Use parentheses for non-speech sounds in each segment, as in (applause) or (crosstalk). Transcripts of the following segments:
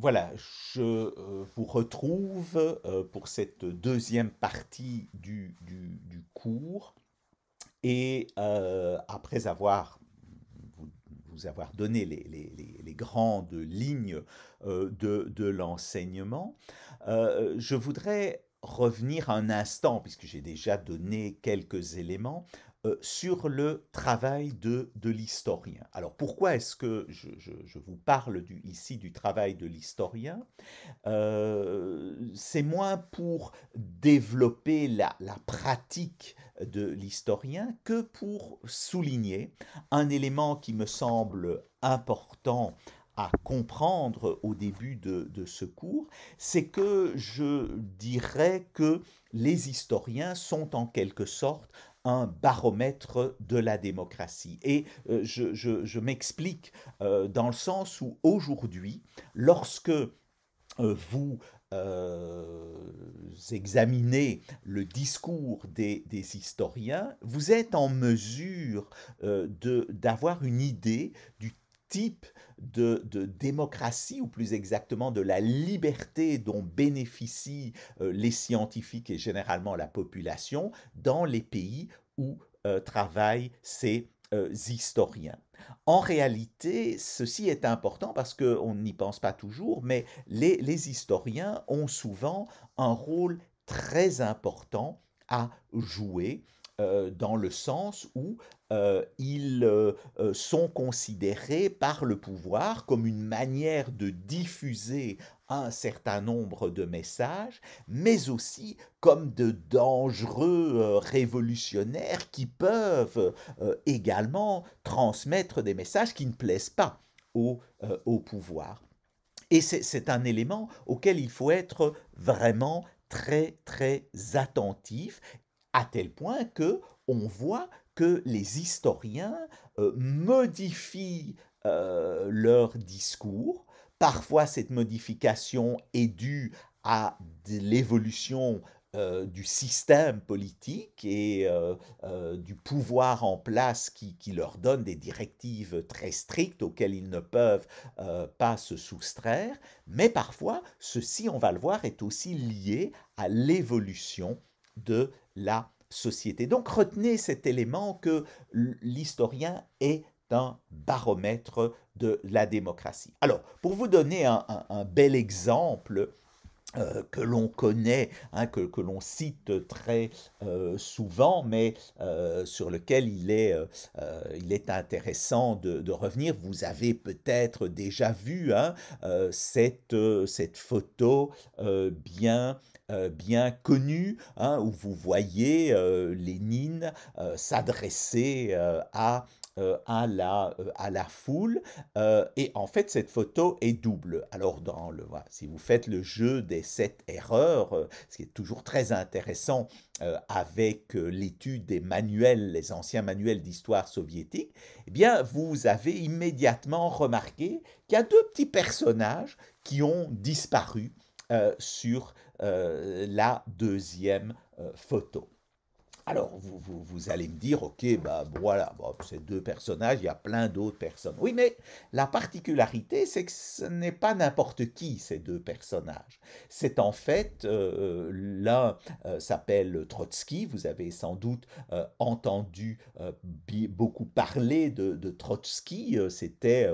Voilà, je euh, vous retrouve euh, pour cette deuxième partie du, cours. Et euh, après avoir vous, avoir donné les, grandes lignes de, l'enseignement, je voudrais revenir un instant, puisque j'ai déjà donné quelques éléments, euh, sur le travail de, l'historien. Alors pourquoi est-ce que je, vous parle du, ici du travail de l'historien euh, C'est moins pour développer la, pratique de l'historien que pour souligner un élément qui me semble important à comprendre au début de, de ce cours, c'est que je dirais que les historiens sont en quelque sorte un baromètre de la démocratie. Et euh, je, m'explique euh, dans le sens où aujourd'hui, lorsque euh, vous examinez le discours des, des, historiens, vous êtes en mesure d'avoir une idée du type de, démocratie, ou plus exactement de la liberté dont bénéficient euh, les scientifiques et généralement la population dans les pays où euh, travaillent ces euh, historiens. En réalité, ceci est important parce qu'on n'y pense pas toujours, mais les historiens ont souvent un rôle très important à jouer euh, dans le sens où euh, ils euh, sont considérés par le pouvoir comme une manière de diffuser un certain nombre de messages, mais aussi comme de dangereux révolutionnaires qui peuvent également transmettre des messages qui ne plaisent pas au, au pouvoir. Et c'est un élément auquel il faut être vraiment très très attentif à tel point que on voit que les historiens euh, modifient euh, leur discours. Parfois, cette modification est due à l'évolution euh, du système politique et du pouvoir en place qui, qui, leur donne des directives très strictes auxquelles ils ne peuvent pas se soustraire. Mais parfois, ceci, on va le voir, est aussi lié à l'évolution de la société. Donc retenez cet élément que l'historien est un baromètre de la démocratie. Alors, pour vous donner un, bel exemple euh, que l'on connaît, hein, que, l'on cite très euh, souvent, mais euh, sur lequel il est, il est intéressant de, revenir. Vous avez peut-être déjà vu hein, cette, cette photo bien bien connue, hein, où vous voyez Lénine s'adresser à euh, euh, à, la, foule. Euh, et en fait, cette photo est double. Alors, dans le, si vous faites le jeu des sept erreurs, ce qui est toujours très intéressant avec l'étude des manuels, les anciens manuels d'histoire soviétique, eh bien, vous avez immédiatement remarqué qu'il y a deux petits personnages qui ont disparu sur la deuxième photo. Alors, vous, allez me dire, ok, bah voilà, ces deux personnages, il y a plein d'autres personnes. Oui, mais la particularité, c'est que ce n'est pas n'importe qui, ces deux personnages. C'est en fait, euh, euh, l'un euh, s'appelle Trotsky, vous avez sans doute entendu beaucoup parler de, Trotsky, c'était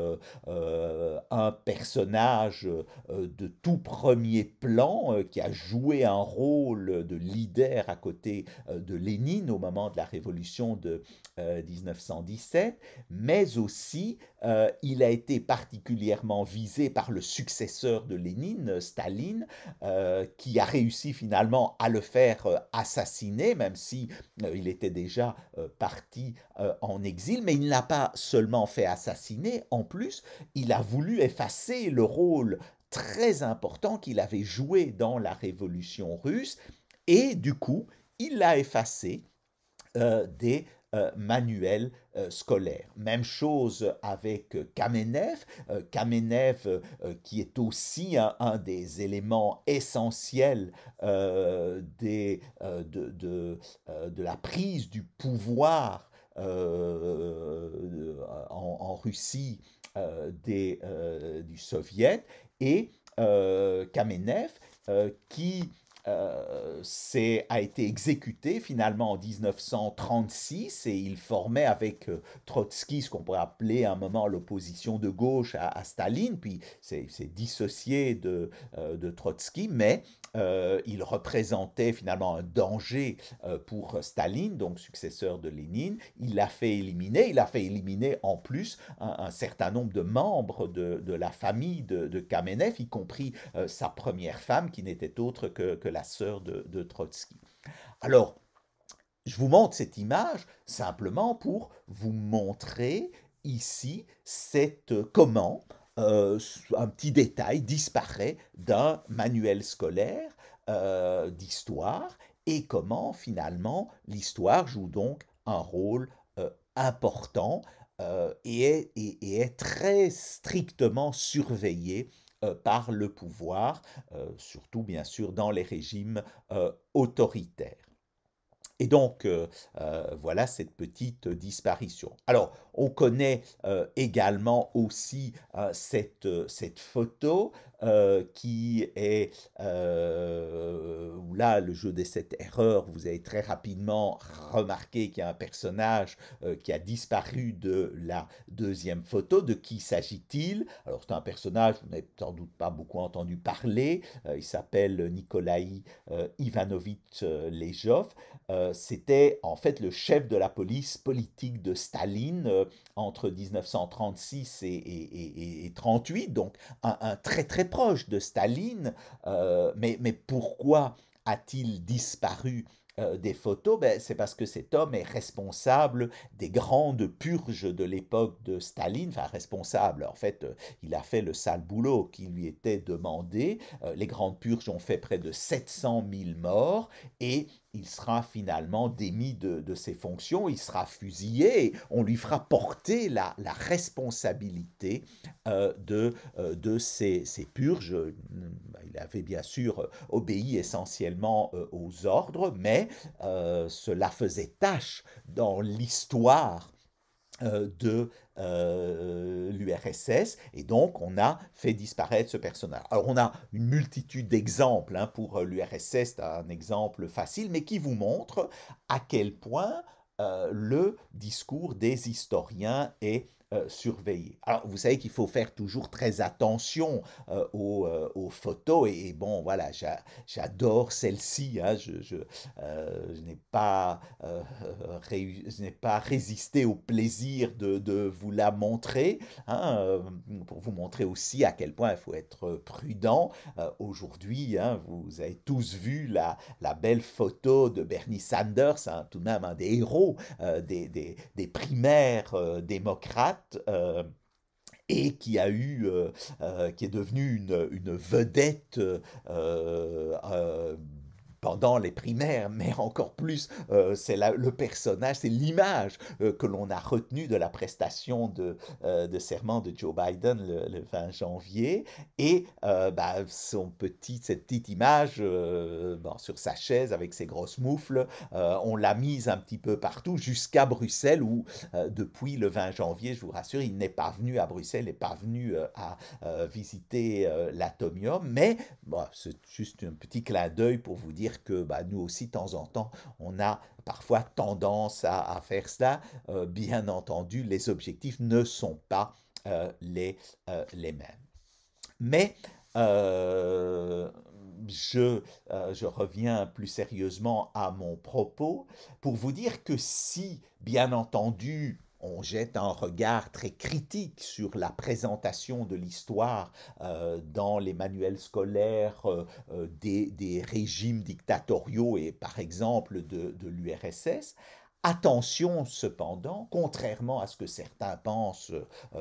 un personnage de tout premier plan qui a joué un rôle de leader à côté de l'Église, Lénine au moment de la révolution de 1917, euh, mais aussi euh, il a été particulièrement visé par le successeur de Lénine, Staline, euh, qui a réussi finalement à le faire assassiner, même si il était déjà parti en exil, mais il n'a pas seulement fait assassiner, en plus, il a voulu effacer le rôle très important qu'il avait joué dans la révolution russe, et du coup, il l'a effacé euh, des euh, manuels euh, scolaires. Même chose avec Kamenev, Kamenev qui est aussi un, des éléments essentiels de, la prise du pouvoir en, Russie des, du soviet, et Kamenev qui euh, c'est a été exécuté finalement en 1936 et il formait avec euh, Trotsky ce qu'on pourrait appeler à un moment l'opposition de gauche à, Staline, puis c'est dissocié de, euh, de, Trotsky, mais il représentait finalement un danger pour Staline, donc successeur de Lénine. Il l'a fait éliminer, il a fait éliminer en plus un, certain nombre de membres de, de la famille de, de Kamenev, y compris sa première femme qui n'était autre que, que la sœur de, Trotsky. Alors, je vous montre cette image simplement pour vous montrer ici cette, euh, comment euh, un petit détail disparaît d'un manuel scolaire euh, d'histoire et comment finalement l'histoire joue donc un rôle important et est, et, est, très strictement surveillée euh, par le pouvoir, euh, surtout bien sûr dans les régimes euh, autoritaires. Et donc, voilà cette petite disparition. Alors, on connaît également aussi cette photo euh, qui est euh, là le jeu des sept erreurs. Vous avez très rapidement remarqué qu'il y a un personnage euh, qui a disparu de la deuxième photo. De qui s'agit-il Alors c'est un personnage, vous n'avez sans doute pas beaucoup entendu parler. Euh, il s'appelle Nikolai Ivanovitch Lejov. C'était en fait le chef de la police politique de Staline entre 1936 et, 1938, 38, donc un, un très très proche de Staline, euh, mais, mais pourquoi a-t-il disparu euh, des photos, ben, c'est parce que cet homme est responsable des grandes purges de l'époque de Staline, enfin responsable, en fait, euh, il a fait le sale boulot qui lui était demandé, les grandes purges ont fait près de 700 000 morts, et il sera finalement démis de, ses fonctions, il sera fusillé, on lui fera porter la, responsabilité euh, de, euh, ses purges. Il avait bien sûr euh, obéi essentiellement aux ordres, mais cela faisait tâche dans l'histoire de euh, l'URSS, et donc on a fait disparaître ce personnage. Alors on a une multitude d'exemples, hein, pour euh, l'URSS c'est un exemple facile, mais qui vous montre à quel point euh, le discours des historiens est euh, surveiller. Alors, vous savez qu'il faut faire toujours très attention euh, euh, aux, photos, et, bon, voilà, j'adore celle-ci, hein, je, je, n'ai pas, (laughs) pas, résisté au plaisir de, vous la montrer, hein, pour vous montrer aussi à quel point il faut être prudent. Aujourd'hui, hein, vous avez tous vu la, la, belle photo de Bernie Sanders, tout de même un des héros des primaires démocrates, euh, et qui a eu, euh, euh, qui est devenue une, vedette pendant les primaires, mais encore plus, euh, c'est c'est le personnage, c'est l'image euh, que l'on a retenue de la prestation de, euh, de serment de Joe Biden le, 20 janvier, et bah, son petit, cette petite image sur sa chaise avec ses grosses moufles, on l'a mise un petit peu partout jusqu'à Bruxelles, où depuis le 20 janvier, je vous rassure, il n'est pas venu à Bruxelles, il n'est pas venu à visiter l'atomium, mais c'est juste un petit clin d'œil pour vous dire que bah, nous aussi, de temps en temps, on a parfois tendance à, faire cela. Euh, bien entendu, les objectifs ne sont pas euh, les, euh, les mêmes. Mais je, reviens plus sérieusement à mon propos pour vous dire que si, bien entendu, on jette un regard très critique sur la présentation de l'histoire euh, dans les manuels scolaires euh, euh, des, régimes dictatoriaux et par exemple de, l'URSS. Attention cependant, contrairement à ce que certains pensent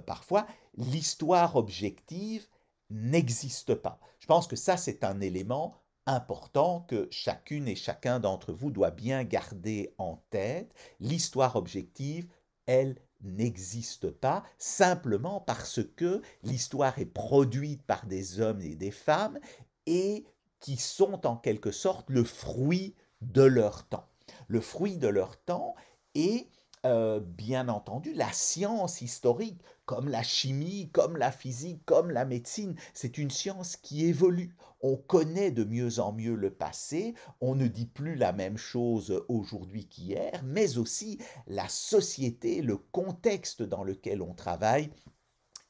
parfois, l'histoire objective n'existe pas. Je pense que ça c'est un élément important que chacune et chacun d'entre vous doit bien garder en tête. L'histoire objective elle n'existe pas simplement parce que l'histoire est produite par des hommes et des femmes et qui sont en quelque sorte le fruit de leur temps. Le fruit de leur temps et euh, bien entendu, la science historique, comme la chimie, comme la physique, comme la médecine, c'est une science qui évolue. On connaît de mieux en mieux le passé, on ne dit plus la même chose aujourd'hui qu'hier, mais aussi la société, le contexte dans lequel on travaille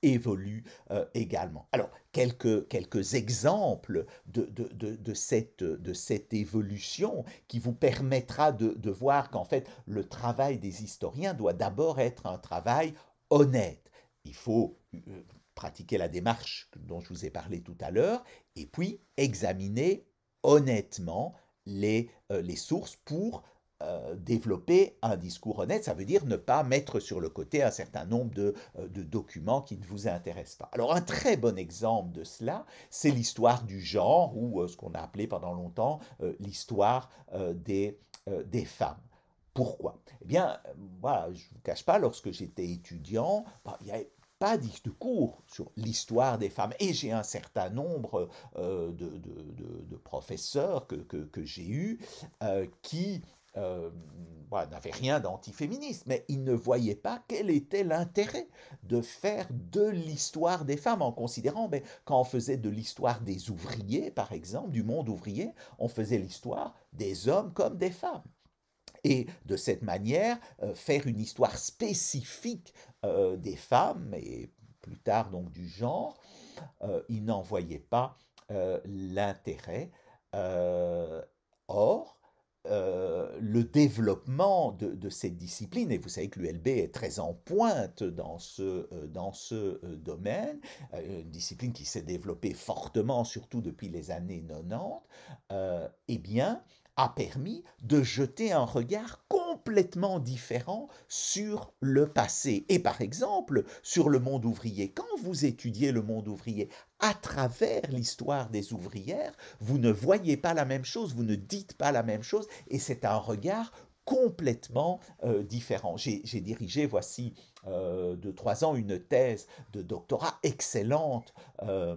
évolue euh, également. Alors, quelques, quelques exemples de, de, cette, de cette évolution qui vous permettra de voir qu'en fait, le travail des historiens doit d'abord être un travail honnête. Il faut euh, pratiquer la démarche dont je vous ai parlé tout à l'heure et puis examiner honnêtement les, euh, les sources pour euh, développer un discours honnête, ça veut dire ne pas mettre sur le côté un certain nombre euh, de, documents qui ne vous intéressent pas. Alors un très bon exemple de cela, c'est l'histoire du genre, ou euh, ce qu'on a appelé pendant longtemps l'histoire des, femmes. Pourquoi Eh bien, voilà, je ne vous cache pas, lorsque j'étais étudiant, bah, il n'y avait pas de cours sur l'histoire des femmes. Et j'ai un certain nombre de, professeurs que, j'ai eus qui euh, n'avait rien d'antiféministe, mais il ne voyait pas quel était l'intérêt de faire de l'histoire des femmes en considérant, mais ben, quand on faisait de l'histoire des ouvriers, par exemple, du monde ouvrier, on faisait l'histoire des hommes comme des femmes. Et de cette manière, euh, faire une histoire spécifique euh, des femmes, et plus tard donc du genre, il n'en voyait pas l'intérêt. or, euh, le développement de, cette discipline, et vous savez que l'ULB est très en pointe dans ce, euh, euh, domaine, une discipline qui s'est développée fortement, surtout depuis les années 90, eh bien, a permis de jeter un regard complètement différent sur le passé et par exemple sur le monde ouvrier. Quand vous étudiez le monde ouvrier à travers l'histoire des ouvrières, vous ne voyez pas la même chose, vous ne dites pas la même chose et c'est un regard complètement euh, différent. J'ai dirigé, voici euh, de trois ans, une thèse de doctorat excellente. Euh,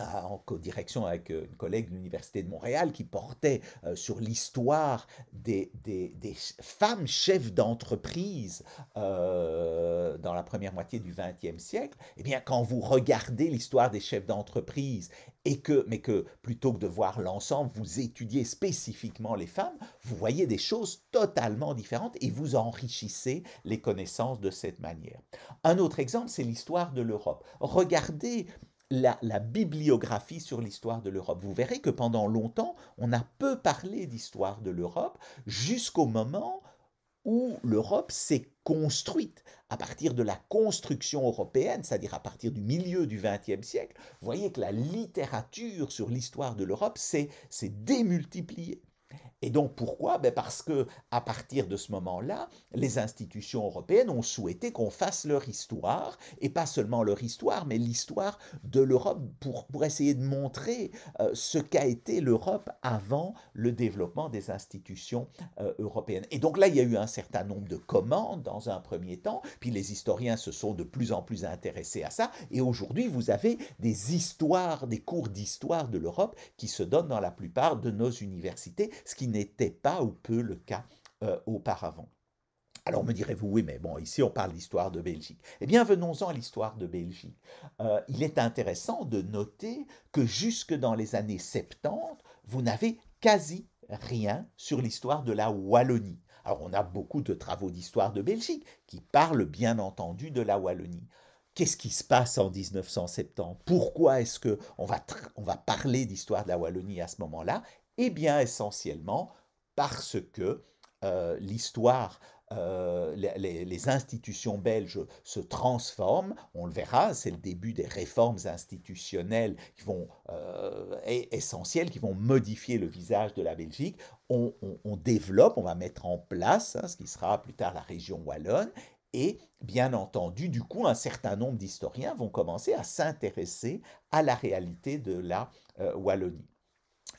en co-direction avec euh, une collègue de l'Université de Montréal qui portait euh, sur l'histoire des, des, femmes chefs d'entreprise euh, dans la première moitié du XXe siècle, eh bien, quand vous regardez l'histoire des chefs d'entreprise et que, mais que plutôt que de voir l'ensemble, vous étudiez spécifiquement les femmes, vous voyez des choses totalement différentes et vous enrichissez les connaissances de cette manière. Un autre exemple, c'est l'histoire de l'Europe. Regardez la, bibliographie sur l'histoire de l'Europe. Vous verrez que pendant longtemps, on a peu parlé d'histoire de l'Europe jusqu'au moment où l'Europe s'est construite à partir de la construction européenne, c'est-à-dire à partir du milieu du XXe siècle. Vous voyez que la littérature sur l'histoire de l'Europe s'est démultipliée. Et donc pourquoi ben, Parce que à partir de ce moment-là, les institutions européennes ont souhaité qu'on fasse leur histoire, et pas seulement leur histoire, mais l'histoire de l'Europe pour, essayer de montrer euh, ce qu'a été l'Europe avant le développement des institutions euh, européennes. Et donc là, il y a eu un certain nombre de commandes dans un premier temps, puis les historiens se sont de plus en plus intéressés à ça, et aujourd'hui, vous avez des histoires, des cours d'histoire de l'Europe qui se donnent dans la plupart de nos universités ce qui n'était pas ou peu le cas euh, auparavant. Alors me direz-vous, oui, mais bon, ici on parle d'histoire de Belgique. Eh bien, venons-en à l'histoire de Belgique. Euh, il est intéressant de noter que jusque dans les années 70, vous n'avez quasi rien sur l'histoire de la Wallonie. Alors on a beaucoup de travaux d'histoire de Belgique qui parlent bien entendu de la Wallonie. Qu'est-ce qui se passe en 1970 Pourquoi est-ce que va, on va parler d'histoire de la Wallonie à ce moment-là eh bien, essentiellement parce que euh, l'histoire euh, les, institutions belges se transforment, on le verra, c'est le début des réformes institutionnelles qui vont euh, essentielles, qui vont modifier le visage de la Belgique. On, développe, on va mettre en place hein, ce qui sera plus tard la région wallonne. Et bien entendu, du coup, un certain nombre d'historiens vont commencer à s'intéresser à la réalité de la Wallonie.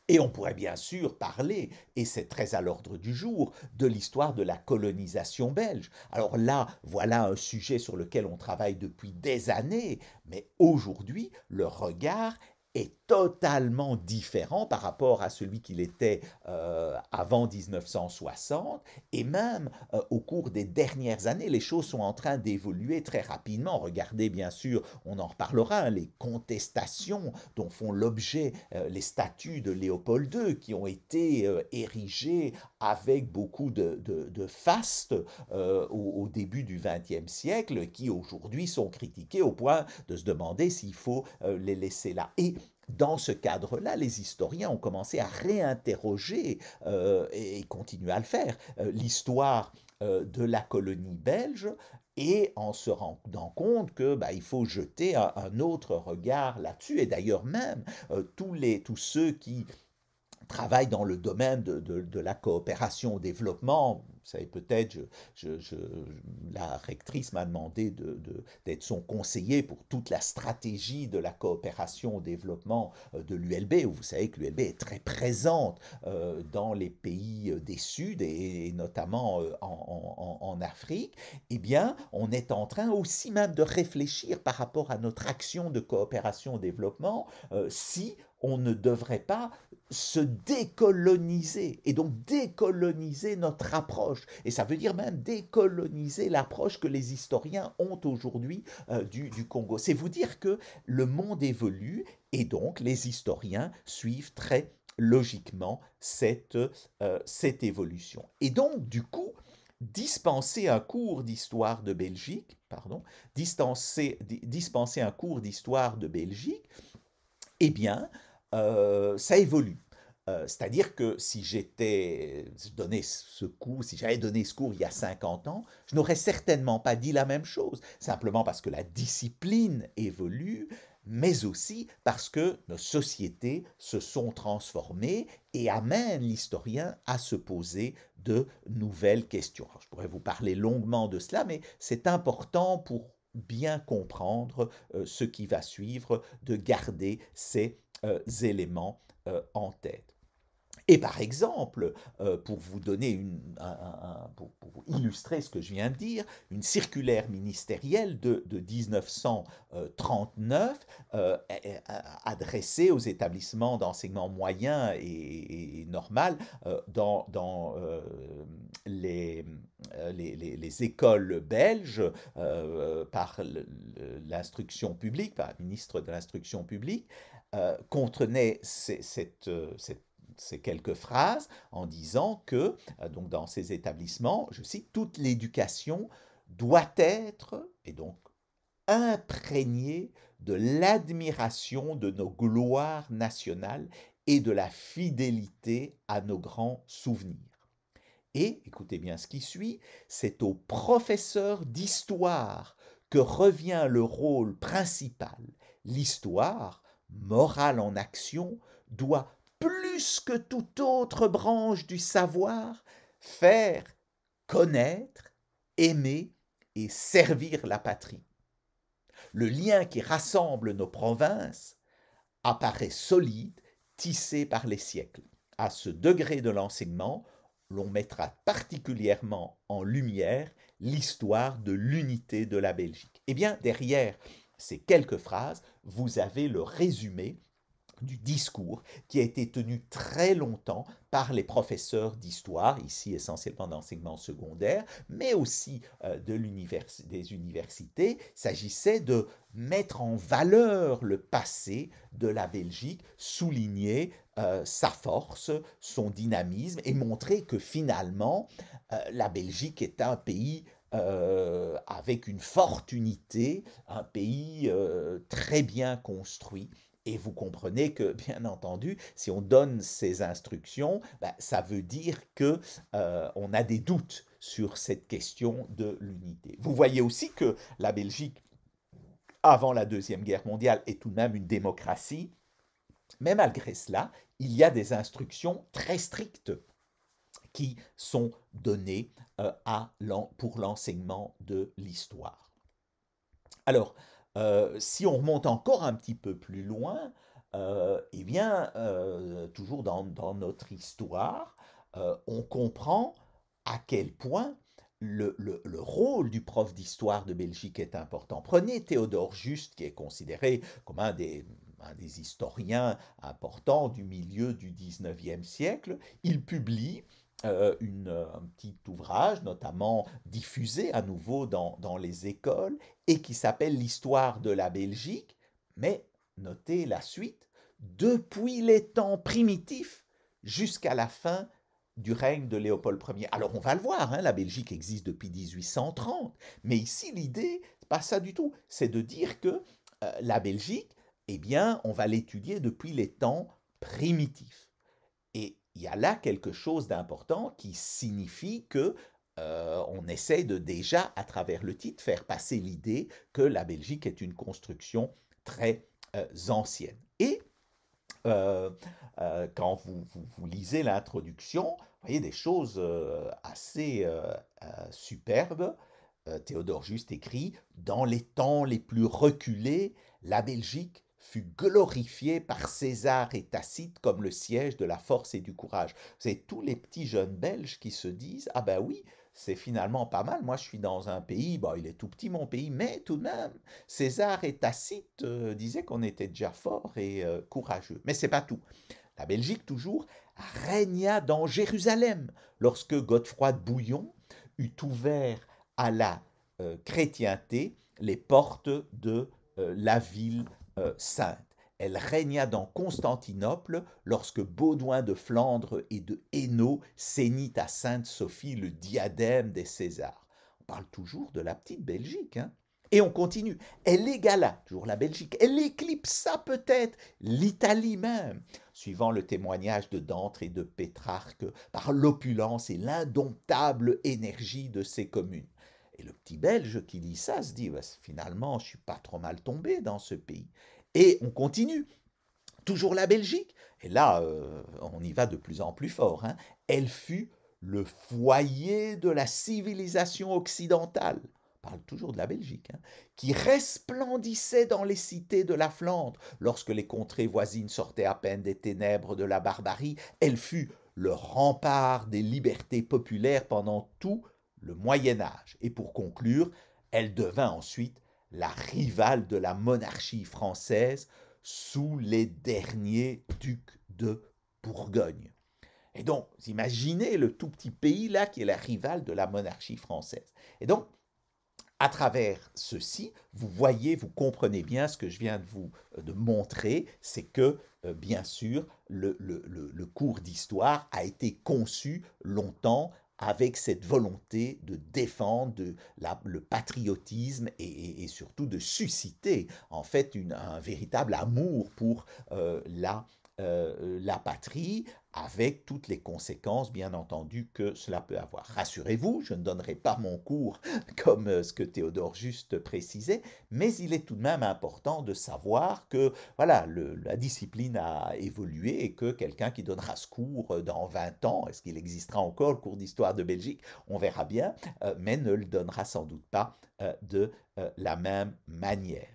Et on pourrait bien sûr parler, et c'est très à l'ordre du jour, de l'histoire de la colonisation belge. Alors là, voilà un sujet sur lequel on travaille depuis des années, mais aujourd'hui, le regard est totalement différent par rapport à celui qu'il était euh, avant 1960 et même euh, au cours des dernières années, les choses sont en train d'évoluer très rapidement. Regardez bien sûr, on en reparlera, hein, les contestations dont font l'objet euh, les statues de Léopold II qui ont été érigées avec beaucoup de, fastes euh, au, début du XXe siècle qui aujourd'hui sont critiqués au point de se demander s'il faut euh, les laisser là. Et dans ce cadre-là, les historiens ont commencé à réinterroger euh, et, continuent à le faire l'histoire de la colonie belge et en se rendant compte que bah, il faut jeter un, autre regard là-dessus et d'ailleurs même tous les tous ceux qui travaille dans le domaine de, de, la coopération au développement. Vous savez peut-être, je, la rectrice m'a demandé d'être son conseiller pour toute la stratégie de la coopération au développement euh, de l'ULB, où vous savez que l'ULB est très présente euh, dans les pays euh, des Sud et, notamment en, Afrique. Eh bien, on est en train aussi même de réfléchir par rapport à notre action de coopération au développement si on ne devrait pas se décoloniser et donc décoloniser notre approche. Et ça veut dire même décoloniser l'approche que les historiens ont aujourd'hui euh, du, Congo. C'est vous dire que le monde évolue et donc les historiens suivent très logiquement cette, euh, cette évolution. Et donc, du coup, dispenser un cours d'histoire de Belgique, pardon, dispenser un cours d'histoire de Belgique, eh bien, euh, ça évolue. Euh, c'est-à-dire que si j'étais donné ce cours, si j'avais donné ce cours il y a 50 ans, je n'aurais certainement pas dit la même chose, simplement parce que la discipline évolue, mais aussi parce que nos sociétés se sont transformées et amènent l'historien à se poser de nouvelles questions. je pourrais vous parler longuement de cela, mais c'est important pour bien comprendre euh, ce qui va suivre, de garder ces euh, éléments euh, en tête. Et par exemple, euh, pour vous donner une, pour, illustrer ce que je viens de dire, une circulaire ministérielle de, 1939 adressée aux établissements d'enseignement moyen et, normal dans, les, les, écoles belges par l'instruction publique, par le ministre de l'instruction publique, euh, contenait euh, ces, quelques phrases en disant que, euh, donc dans ces établissements, je cite, toute l'éducation doit être, et donc imprégnée de l'admiration de nos gloires nationales et de la fidélité à nos grands souvenirs. Et, écoutez bien ce qui suit, c'est au professeur d'histoire que revient le rôle principal. L'histoire, morale en action, doit plus que toute autre branche du savoir faire connaître, aimer et servir la patrie. Le lien qui rassemble nos provinces apparaît solide, tissé par les siècles. À ce degré de l'enseignement, l'on mettra particulièrement en lumière l'histoire de l'unité de la Belgique. Eh bien, derrière ces quelques phrases, vous avez le résumé du discours qui a été tenu très longtemps par les professeurs d'histoire, ici essentiellement d'enseignement secondaire, mais aussi euh, de l'université des universités, s'agissait de mettre en valeur le passé de la Belgique, souligner euh, sa force, son dynamisme et montrer que finalement euh, la Belgique est un pays euh, avec une forte unité, un pays euh, très bien construit. Et vous comprenez que, (laughs) bien entendu, si on donne ces instructions, bah, ça veut dire que euh, on a des doutes sur cette question de l'unité. Vous voyez aussi que la Belgique, avant la deuxième guerre mondiale, est tout de même une démocratie. Mais malgré cela, il y a des instructions très strictes qui sont donnés euh, pour l'enseignement de l'histoire. Alors, euh, si on remonte encore un petit peu plus loin, euh, eh bien, euh, toujours dans, notre histoire, on comprend à quel point le, rôle du prof d'histoire de Belgique est important. Prenez Théodore Juste, qui est considéré comme un des, un des historiens importants du milieu du 19e siècle. Il publie euh, une, euh, un petit ouvrage, notamment diffusé à nouveau dans, les écoles, et qui s'appelle L'histoire de la Belgique, mais notez la suite, depuis les temps primitifs jusqu'à la fin du règne de Léopold Ier. Alors on va le voir, hein, la Belgique existe depuis 1830, mais ici l'idée, pas ça du tout, c'est de dire que euh, la Belgique, eh bien, on va l'étudier depuis les temps primitifs. Et il y a là quelque chose d'important qui signifie que euh, on essaye de déjà, à travers le titre, faire passer l'idée que la Belgique est une construction très euh, ancienne. Et euh, quand vous, vous lisez l'introduction, vous voyez des choses assez superbes. Théodore Juste écrit Dans les temps les plus reculés, la Belgique fut glorifié par César et Tacite comme le siège de la force et du courage. C'est tous les petits jeunes belges qui se disent Ah ben oui, c'est finalement pas mal. Moi, je suis dans un pays, bon, il est tout petit mon pays, mais tout de même, César et Tacite euh, disaient qu'on était déjà fort et euh, courageux. Mais c'est pas tout. La Belgique, toujours, régna dans Jérusalem lorsque Godefroy de Bouillon eut ouvert à la euh, chrétienté les portes de la ville euh, sainte. Elle régna dans Constantinople lorsque Baudouin de Flandre et de Hainaut ceignit à Sainte-Sophie le diadème des Césars. On parle toujours de la petite Belgique. Hein et on continue. Elle égala, toujours la Belgique, elle éclipsa peut-être l'Italie même, suivant le témoignage de Dantre et de Pétrarque, par l'opulence et l'indomptable énergie de ses communes. Et le petit Belge qui lit ça se dit, bah, finalement, je suis pas trop mal tombé dans ce pays. Et on continue. Toujours la Belgique. Et là, euh, on y va de plus en plus fort. Hein. Elle fut le foyer de la civilisation occidentale parle toujours de la Belgique, hein, qui resplendissait dans les cités de la Flandre. Lorsque les contrées voisines sortaient à peine des ténèbres de la barbarie, elle fut le rempart des libertés populaires pendant tout le Moyen Âge, et pour conclure, elle devint ensuite la rivale de la monarchie française sous les derniers ducs de Bourgogne. Et donc, imaginez le tout petit pays là qui est la rivale de la monarchie française. Et donc, à travers ceci, vous voyez, vous comprenez bien ce que je viens de vous euh, de montrer, c'est que, euh, bien sûr, le cours d'histoire a été conçu longtemps avec cette volonté de défendre le patriotisme et, surtout de susciter en fait un véritable amour pour euh, la euh, euh, la patrie avec toutes les conséquences, bien entendu, que cela peut avoir. Rassurez-vous, je ne donnerai pas mon cours (laughs) comme euh, ce que Théodore Juste précisait, mais il est tout de même important de savoir que voilà, la discipline a évolué et que quelqu'un qui donnera ce cours dans 20 ans, est-ce qu'il existera encore le cours d'histoire de Belgique On verra bien, mais ne le donnera sans doute pas de la même manière.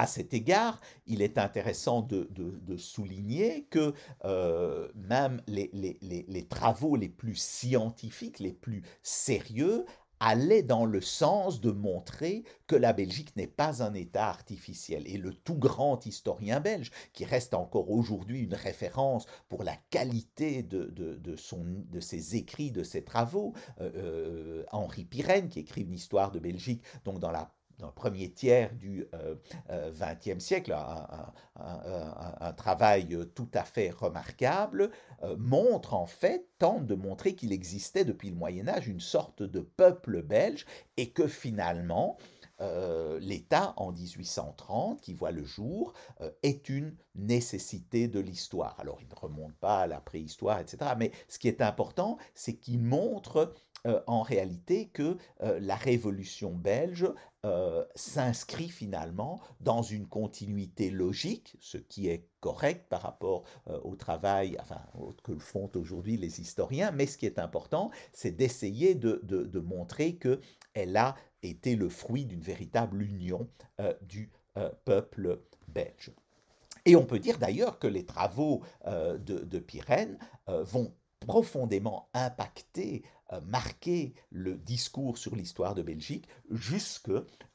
À cet égard, il est intéressant de, souligner que euh, même les, travaux les plus scientifiques, les plus sérieux, allaient dans le sens de montrer que la Belgique n'est pas un État artificiel. Et le tout grand historien belge, qui reste encore aujourd'hui une référence pour la qualité de, ses écrits, de ses travaux, euh, euh, Henri Pirenne, qui écrit une histoire de Belgique, donc dans la dans le premier tiers du XXe euh, euh, siècle, un, travail tout à fait remarquable, euh, montre en fait, tente de montrer qu'il existait depuis le Moyen Âge une sorte de peuple belge et que finalement, l'État en 1830 qui voit le jour est une nécessité de l'histoire. Alors il ne remonte pas à la préhistoire, etc. Mais ce qui est important, c'est qu'il montre en réalité que la révolution belge euh, s'inscrit finalement dans une continuité logique, ce qui est correct par rapport euh, au travail enfin, que font aujourd'hui les historiens, mais ce qui est important, c'est d'essayer de, montrer que elle a été le fruit d'une véritable union euh, du peuple belge. Et on peut dire d'ailleurs que les travaux de, de Pirène vont profondément impacté, euh, marqué le discours sur l'histoire de Belgique jusque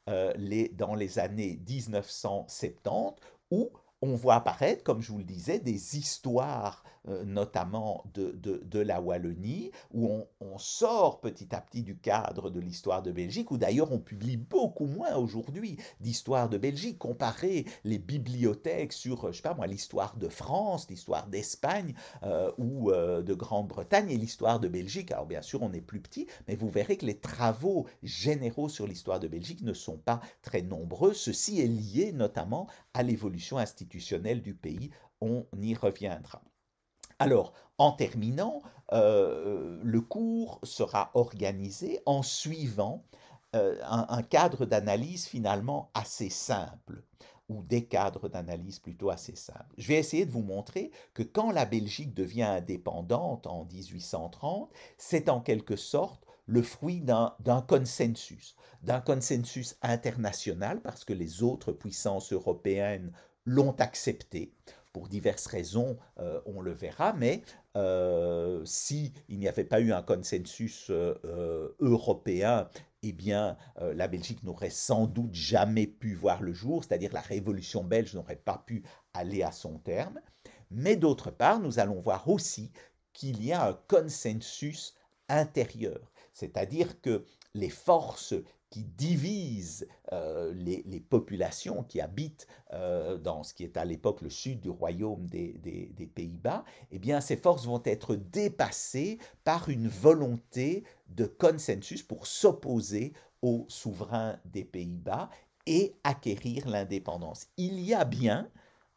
euh, les, dans les années 1970 où on voit apparaître, comme je vous le disais, des histoires euh, notamment de, la Wallonie, où on, sort petit à petit du cadre de l'histoire de Belgique, où d'ailleurs on publie beaucoup moins aujourd'hui d'histoire de Belgique, comparer les bibliothèques sur, je sais pas moi, l'histoire de France, l'histoire d'Espagne euh, ou euh, de Grande-Bretagne et l'histoire de Belgique. Alors bien sûr, on est plus petit, mais vous verrez que les travaux généraux sur l'histoire de Belgique ne sont pas très nombreux. Ceci est lié notamment à l'évolution institutionnelle du pays. On y reviendra. Alors, en terminant, euh, le cours sera organisé en suivant euh, un, un, cadre d'analyse finalement assez simple, ou des cadres d'analyse plutôt assez simples. Je vais essayer de vous montrer que quand la Belgique devient indépendante en 1830, c'est en quelque sorte le fruit d'un consensus, d'un consensus international parce que les autres puissances européennes l'ont accepté, pour diverses raisons, euh, on le verra, mais euh, si il n'y avait pas eu un consensus euh, euh, européen, eh bien, la Belgique n'aurait sans doute jamais pu voir le jour, c'est-à-dire la révolution belge n'aurait pas pu aller à son terme. Mais d'autre part, nous allons voir aussi qu'il y a un consensus intérieur, c'est-à-dire que les forces qui divise euh, les, populations qui habitent euh, dans ce qui est à l'époque le sud du royaume des, Pays-Bas, eh bien ces forces vont être dépassées par une volonté de consensus pour s'opposer aux souverains des Pays-Bas et acquérir l'indépendance. Il y a bien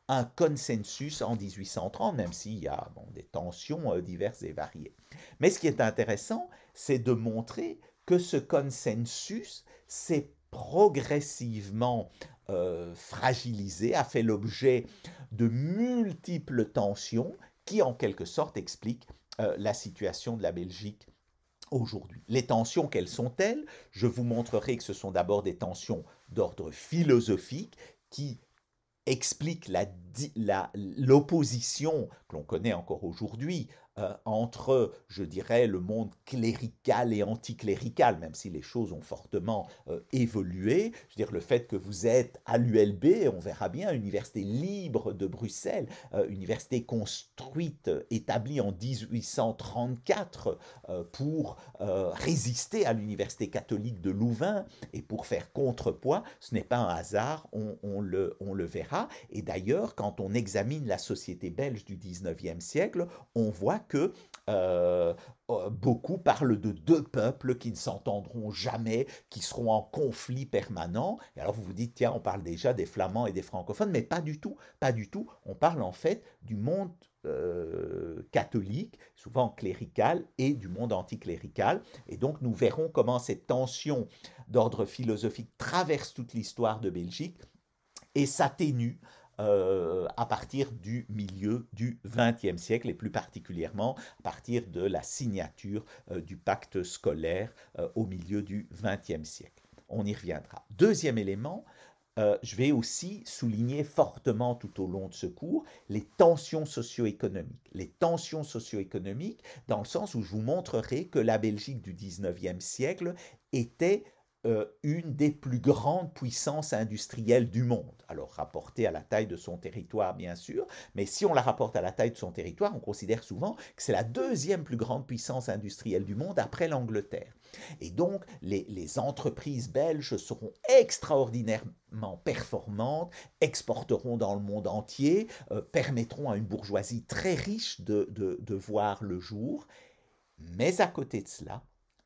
un consensus en 1830, même s'il y a des tensions euh, diverses et variées. Mais ce qui est intéressant, c'est de montrer que ce consensus s'est progressivement euh, fragilisé, a fait l'objet de multiples tensions qui en quelque sorte expliquent euh, la situation de la Belgique aujourd'hui. Les tensions, quelles sont-elles Je vous montrerai que ce sont d'abord des tensions d'ordre philosophique qui expliquent l'opposition que l'on connaît encore aujourd'hui euh, entre, je dirais, le monde clérical et anticlérical, même si les choses ont fortement euh, évolué. Je veux dire, le fait que vous êtes à l'ULB, on verra bien, université libre de Bruxelles, euh, université construite, établie en 1834 pour résister à l'université catholique de Louvain et pour faire contrepoids, ce n'est pas un hasard, on, le, on le verra. Et d'ailleurs, quand on examine la société belge du 19e siècle, on voit que euh, euh, beaucoup parlent de deux peuples qui ne s'entendront jamais, qui seront en conflit permanent. Et alors vous vous dites, tiens, on parle déjà des flamands et des francophones, mais pas du tout, pas du tout. On parle en fait du monde euh, catholique, souvent clérical, et du monde anticlérical. Et donc nous verrons comment cette tension d'ordre philosophique traverse toute l'histoire de Belgique et s'atténue euh, à partir du milieu du XXe siècle et plus particulièrement à partir de la signature euh, du pacte scolaire euh, au milieu du XXe siècle. On y reviendra. Deuxième élément, je vais aussi souligner fortement tout au long de ce cours les tensions socio-économiques. Les tensions socio-économiques dans le sens où je vous montrerai que la Belgique du XIXe siècle était euh, une des plus grandes puissances industrielles du monde. Alors rapportée à la taille de son territoire, bien sûr, mais si on la rapporte à la taille de son territoire, on considère souvent que c'est la deuxième plus grande puissance industrielle du monde après l'Angleterre. Et donc, les, entreprises belges seront extraordinairement performantes, exporteront dans le monde entier, euh, permettront à une bourgeoisie très riche de, de voir le jour. Mais à côté de cela,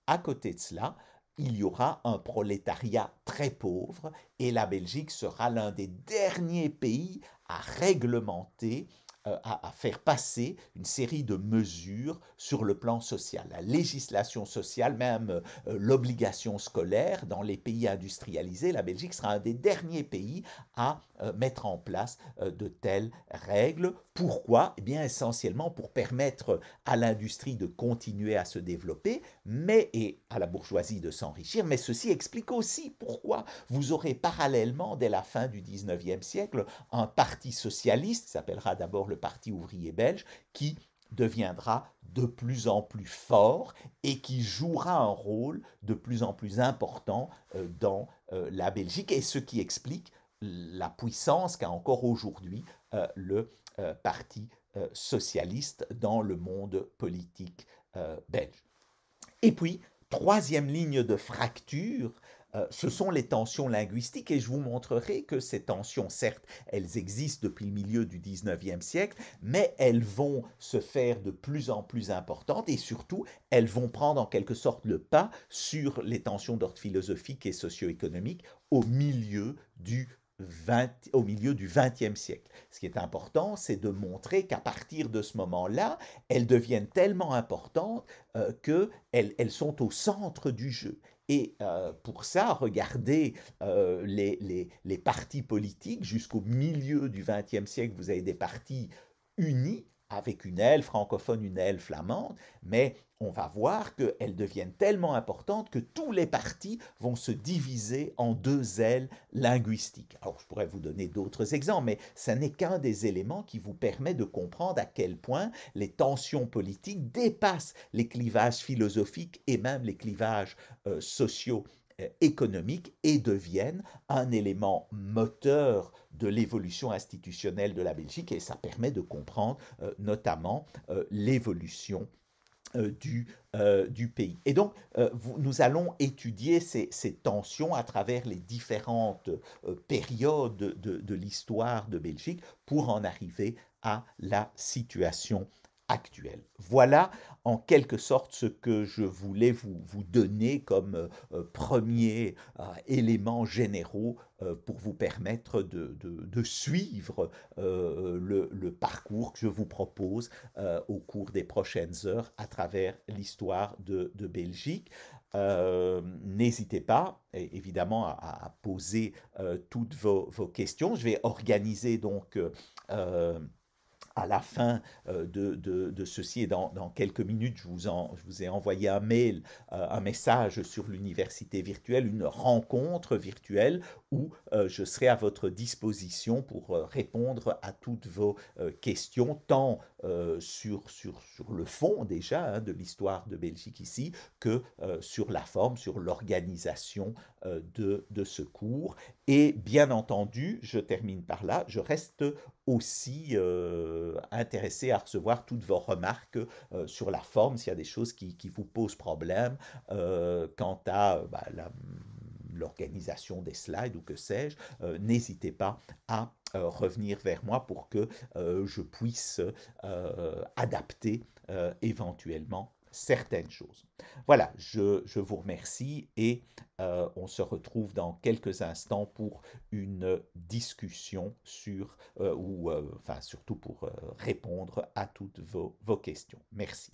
à côté de cela, il y aura un prolétariat très pauvre et la Belgique sera l'un des derniers pays à réglementer euh, à, faire passer une série de mesures sur le plan social. La législation sociale, même euh, l'obligation scolaire dans les pays industrialisés, la Belgique sera un des derniers pays à euh, mettre en place de telles règles. Pourquoi Eh bien essentiellement pour permettre à l'industrie de continuer à se développer mais, et à la bourgeoisie de s'enrichir, mais ceci explique aussi pourquoi vous aurez parallèlement, dès la fin du 19e siècle, un parti socialiste, qui s'appellera d'abord le Parti ouvrier belge, qui deviendra de plus en plus fort et qui jouera un rôle de plus en plus important euh, dans euh, la Belgique, et ce qui explique la puissance qu'a encore aujourd'hui euh, le Parti socialiste dans le monde politique belge. Et puis, troisième ligne de fracture euh, ce sont les tensions linguistiques et je vous montrerai que ces tensions, certes, elles existent depuis le milieu du 19e siècle, mais elles vont se faire de plus en plus importantes et surtout, elles vont prendre en quelque sorte le pas sur les tensions d'ordre philosophique et socio-économique au milieu du 20, au milieu du siècle. Ce qui est important, c'est de montrer qu'à partir de ce moment-là, elles deviennent tellement importantes euh, que qu'elles elles sont au centre du jeu. Et euh, pour ça, regardez euh, les, les partis politiques. Jusqu'au milieu du XXe siècle, vous avez des partis unis avec une aile francophone, une aile flamande, mais on va voir qu'elles deviennent tellement importantes que tous les partis vont se diviser en deux ailes linguistiques. Alors je pourrais vous donner d'autres exemples, mais ce n'est qu'un des éléments qui vous permet de comprendre à quel point les tensions politiques dépassent les clivages philosophiques et même les clivages euh, sociaux économique et deviennent un élément moteur de l'évolution institutionnelle de la Belgique et ça permet de comprendre euh, notamment euh, l'évolution euh, du, du, pays. Et donc, nous allons étudier ces, tensions à travers les différentes périodes de, de l'histoire de Belgique pour en arriver à la situation voilà en quelque sorte ce que je voulais vous, vous donner comme euh, euh, premier euh, élément généraux pour vous permettre de, suivre le, parcours que je vous propose au cours des prochaines heures à travers l'histoire de, Belgique. N'hésitez pas, évidemment, à, poser toutes vos, vos, questions. Je vais organiser donc à la fin euh, de, de, ceci, et dans, quelques minutes, je vous, en, je vous ai envoyé un mail, euh, un message sur l'université virtuelle, une rencontre virtuelle où euh, je serai à votre disposition pour répondre à toutes vos questions, tant sur, sur, sur, le fond déjà hein, de l'histoire de Belgique ici, que sur la forme, sur l'organisation de, de ce cours. Et bien entendu, je termine par là, je reste aussi euh, intéressé à recevoir toutes vos remarques euh, sur la forme, s'il y a des choses qui, vous posent problème euh, quant à bah, l'organisation des slides ou que sais-je, n'hésitez pas à revenir vers moi pour que je puisse adapter éventuellement certaines choses. Voilà, je, vous remercie et euh, on se retrouve dans quelques instants pour une discussion sur, euh, ou euh, enfin surtout pour répondre à toutes vos questions. Merci.